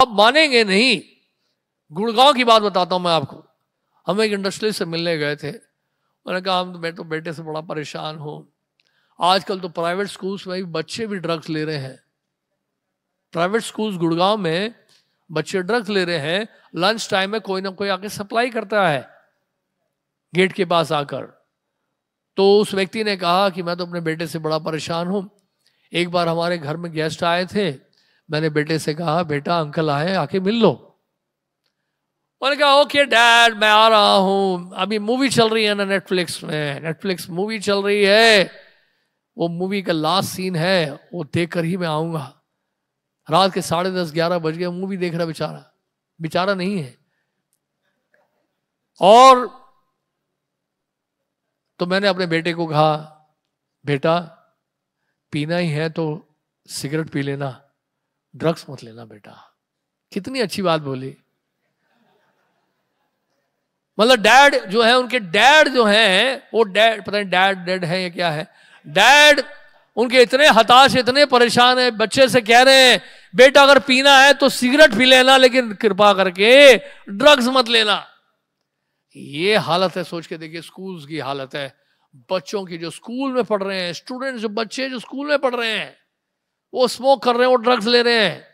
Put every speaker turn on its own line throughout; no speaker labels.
अब मानेंगे नहीं गुड़गांव की बात बताता हूं मैं आपको हम एक इंडस्ट्री से मिलने गए थे मैंने कहा हम तो मैं तो बेटे से बड़ा परेशान हूँ आजकल तो प्राइवेट स्कूल्स में भी बच्चे भी ड्रग्स ले रहे हैं प्राइवेट स्कूल्स गुड़गांव में बच्चे ड्रग्स ले रहे हैं लंच टाइम में कोई ना कोई आके सप्लाई करता है गेट के पास आकर तो उस व्यक्ति ने कहा कि मैं तो अपने बेटे से बड़ा परेशान हूं एक बार हमारे घर में गेस्ट आए थे मैंने बेटे से कहा बेटा अंकल आए आके मिल लो मैंने कहा ओके डैड मैं आ रहा हूं अभी मूवी चल रही है ना नेटफ्लिक्स में नेटफ्लिक्स मूवी चल रही है वो मूवी का लास्ट सीन है वो देख कर ही मैं आऊंगा रात के साढ़े दस ग्यारह बज गए मूवी देख रहा बेचारा बेचारा नहीं है और तो मैंने अपने बेटे को कहा बेटा पीना ही है तो सिगरेट पी लेना ड्रग्स मत लेना बेटा कितनी अच्छी बात बोली मतलब डैड जो है उनके डैड जो हैं वो डैड पता नहीं डैड डैड है या क्या है डैड उनके इतने हताश इतने परेशान है बच्चे से कह रहे हैं बेटा अगर पीना है तो सिगरेट पी लेना लेकिन कृपा करके ड्रग्स मत लेना ये हालत है सोच के देखिए स्कूल्स की हालत है बच्चों की जो स्कूल में पढ़ रहे हैं स्टूडेंट जो बच्चे जो स्कूल में पढ़ रहे हैं वो स्मोक कर रहे हैं वो ड्रग्स ले रहे हैं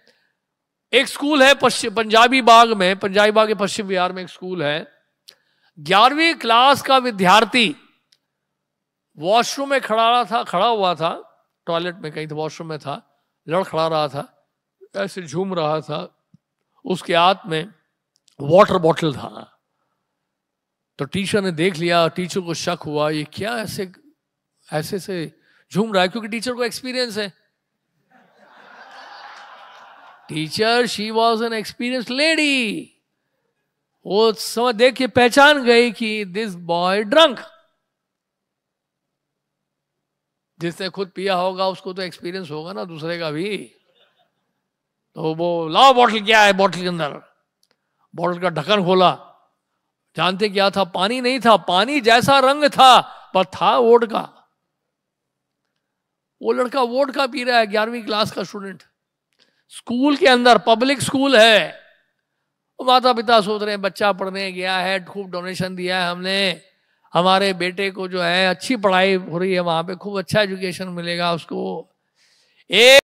एक स्कूल है पश्चिम पंजाबी बाग में पंजाबी बाग के पश्चिम बिहार में एक स्कूल है ग्यारहवीं क्लास का विद्यार्थी वॉशरूम में खड़ा रहा था खड़ा हुआ था टॉयलेट में कहीं था वॉशरूम में था लड़ खड़ा रहा था ऐसे झूम रहा था उसके हाथ में वाटर बॉटल था तो टीचर ने देख लिया टीचर को शक हुआ ये क्या ऐसे ऐसे से झूम रहा है क्योंकि टीचर को एक्सपीरियंस है teacher she was an experience lady वो समझ देख के पहचान गई कि दिस बॉय ड्रंक जिसने खुद पिया होगा उसको तो एक्सपीरियंस होगा ना दूसरे का भी तो वो लाओ बॉटल क्या है बॉटल के अंदर बॉटल का ढक्कन खोला जानते क्या था पानी नहीं था पानी जैसा रंग था पर था वोट का वो लड़का वोट का पी रहा है ग्यारहवीं क्लास का स्टूडेंट स्कूल के अंदर पब्लिक स्कूल है माता पिता सोच रहे हैं बच्चा पढ़ने गया है खूब डोनेशन दिया है हमने हमारे बेटे को जो है अच्छी पढ़ाई हो रही है वहां पे खूब अच्छा एजुकेशन मिलेगा उसको एक